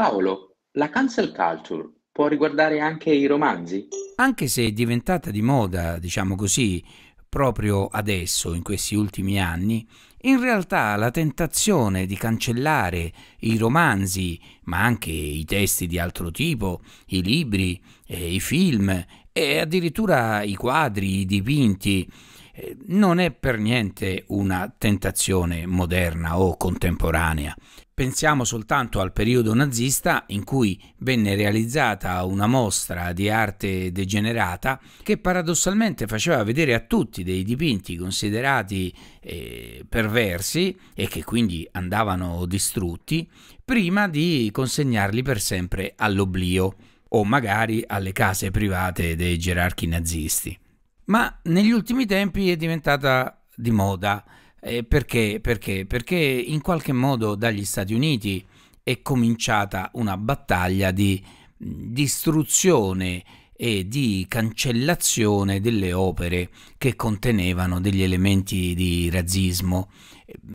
Paolo, la cancel culture può riguardare anche i romanzi? Anche se è diventata di moda, diciamo così, proprio adesso, in questi ultimi anni, in realtà la tentazione di cancellare i romanzi, ma anche i testi di altro tipo, i libri, eh, i film e addirittura i quadri, i dipinti, eh, non è per niente una tentazione moderna o contemporanea. Pensiamo soltanto al periodo nazista in cui venne realizzata una mostra di arte degenerata che paradossalmente faceva vedere a tutti dei dipinti considerati eh, perversi e che quindi andavano distrutti prima di consegnarli per sempre all'oblio o magari alle case private dei gerarchi nazisti ma negli ultimi tempi è diventata di moda. Eh, perché? Perché? Perché in qualche modo dagli Stati Uniti è cominciata una battaglia di distruzione e di cancellazione delle opere che contenevano degli elementi di razzismo.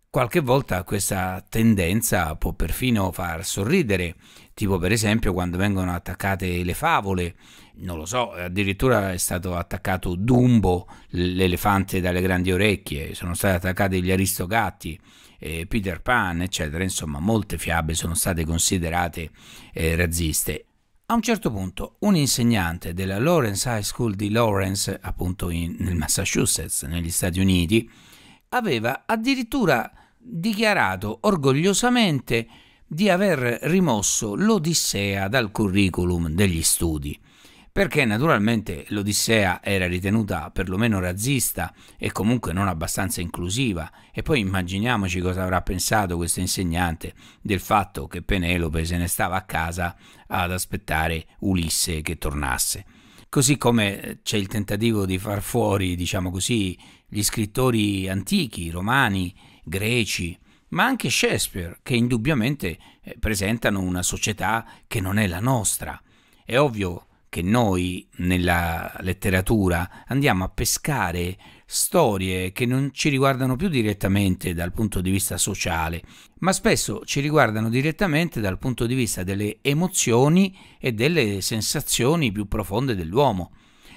Qualche volta questa tendenza può perfino far sorridere tipo per esempio quando vengono attaccate le favole, non lo so, addirittura è stato attaccato Dumbo, l'elefante dalle grandi orecchie, sono stati attaccati gli aristogatti, eh, Peter Pan, eccetera, insomma molte fiabe sono state considerate eh, razziste. A un certo punto un insegnante della Lawrence High School di Lawrence, appunto in, nel Massachusetts, negli Stati Uniti, aveva addirittura dichiarato orgogliosamente di aver rimosso l'Odissea dal curriculum degli studi perché naturalmente l'Odissea era ritenuta perlomeno razzista e comunque non abbastanza inclusiva. E poi immaginiamoci cosa avrà pensato questo insegnante del fatto che Penelope se ne stava a casa ad aspettare Ulisse che tornasse. Così come c'è il tentativo di far fuori, diciamo così, gli scrittori antichi, romani, greci, ma anche Shakespeare, che indubbiamente eh, presentano una società che non è la nostra. È ovvio che noi nella letteratura andiamo a pescare storie che non ci riguardano più direttamente dal punto di vista sociale, ma spesso ci riguardano direttamente dal punto di vista delle emozioni e delle sensazioni più profonde dell'uomo.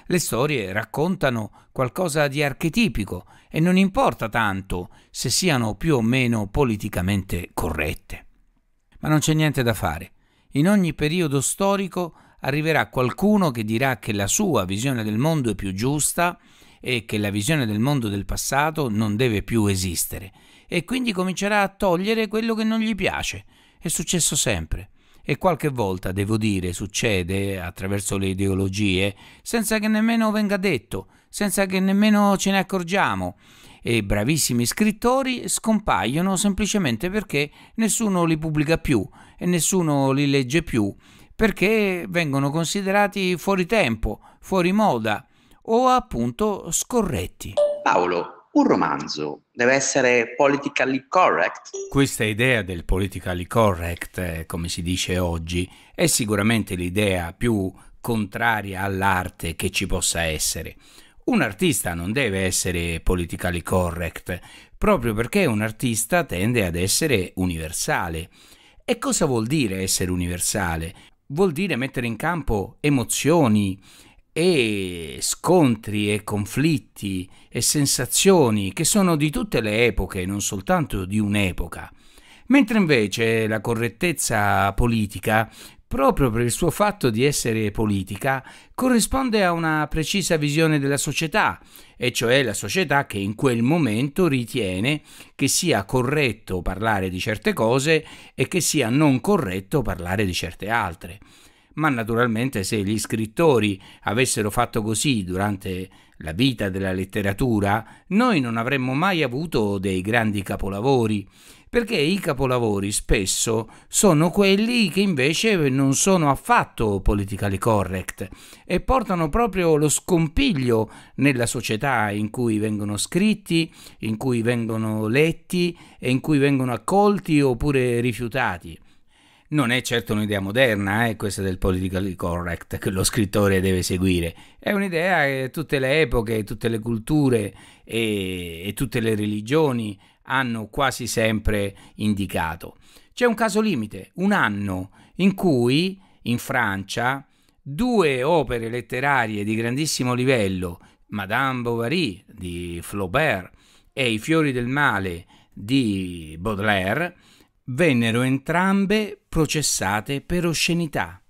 Le storie raccontano qualcosa di archetipico, e non importa tanto se siano più o meno politicamente corrette. Ma non c'è niente da fare. In ogni periodo storico arriverà qualcuno che dirà che la sua visione del mondo è più giusta e che la visione del mondo del passato non deve più esistere e quindi comincerà a togliere quello che non gli piace. È successo sempre e qualche volta, devo dire, succede attraverso le ideologie senza che nemmeno venga detto, senza che nemmeno ce ne accorgiamo e bravissimi scrittori scompaiono semplicemente perché nessuno li pubblica più e nessuno li legge più, perché vengono considerati fuori tempo, fuori moda o appunto scorretti. Paolo, un romanzo deve essere politically correct? Questa idea del politically correct, eh, come si dice oggi, è sicuramente l'idea più contraria all'arte che ci possa essere. Un artista non deve essere politically correct, proprio perché un artista tende ad essere universale. E cosa vuol dire essere universale? Vuol dire mettere in campo emozioni, e scontri e conflitti e sensazioni che sono di tutte le epoche, non soltanto di un'epoca. Mentre invece la correttezza politica, proprio per il suo fatto di essere politica, corrisponde a una precisa visione della società, e cioè la società che in quel momento ritiene che sia corretto parlare di certe cose e che sia non corretto parlare di certe altre ma naturalmente se gli scrittori avessero fatto così durante la vita della letteratura, noi non avremmo mai avuto dei grandi capolavori, perché i capolavori spesso sono quelli che invece non sono affatto politically correct e portano proprio lo scompiglio nella società in cui vengono scritti, in cui vengono letti e in cui vengono accolti oppure rifiutati non è certo un'idea moderna, eh, questa del politically correct che lo scrittore deve seguire, è un'idea che tutte le epoche, tutte le culture e, e tutte le religioni hanno quasi sempre indicato. C'è un caso limite, un anno in cui in Francia due opere letterarie di grandissimo livello, Madame Bovary di Flaubert e I fiori del male di Baudelaire, vennero entrambe processate per oscenità.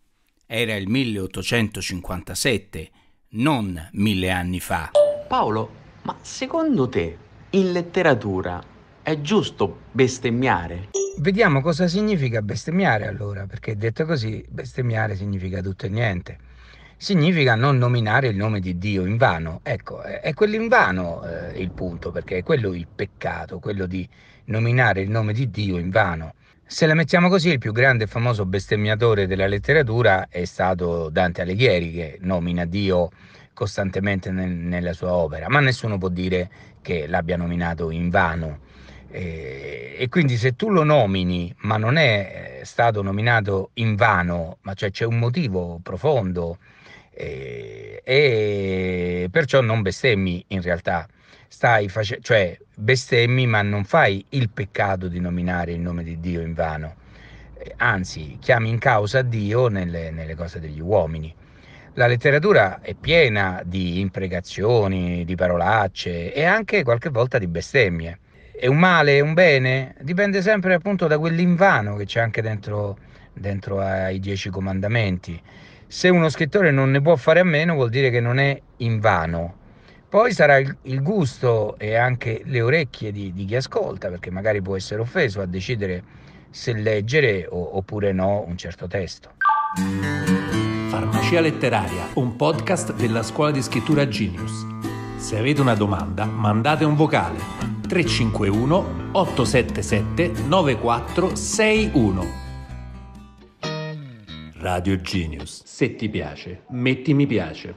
Era il 1857, non mille anni fa. Paolo, ma secondo te in letteratura è giusto bestemmiare? Vediamo cosa significa bestemmiare allora, perché detto così, bestemmiare significa tutto e niente significa non nominare il nome di Dio in vano. Ecco, è quell'invano eh, il punto, perché è quello il peccato, quello di nominare il nome di Dio in vano. Se la mettiamo così, il più grande e famoso bestemmiatore della letteratura è stato Dante Alighieri, che nomina Dio costantemente nel, nella sua opera, ma nessuno può dire che l'abbia nominato in vano. E, e quindi se tu lo nomini, ma non è eh, stato nominato in vano, ma cioè c'è un motivo profondo, e, eh, e perciò non bestemmi in realtà stai facendo, cioè bestemmi ma non fai il peccato di nominare il nome di Dio in vano, eh, anzi chiami in causa Dio nelle, nelle cose degli uomini. La letteratura è piena di imprecazioni, di parolacce e anche qualche volta di bestemmie. È un male, è un bene? Dipende sempre appunto da quell'invano che c'è anche dentro, dentro ai dieci comandamenti. Se uno scrittore non ne può fare a meno vuol dire che non è in vano. Poi sarà il, gusto e anche le orecchie di, di, chi ascolta, perché magari può essere offeso a decidere se leggere o, oppure no un certo testo. Farmacia letteraria, un podcast della scuola di scrittura Genius. Se avete una domanda, mandate un vocale 351 877 9461. Radio Genius. Se ti piace, metti mi piace.